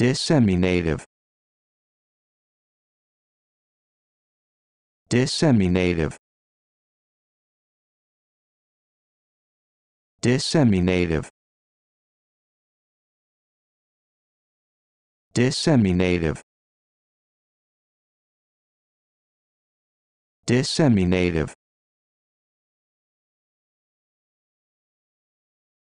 disseminative disseminative disseminative disseminative disseminative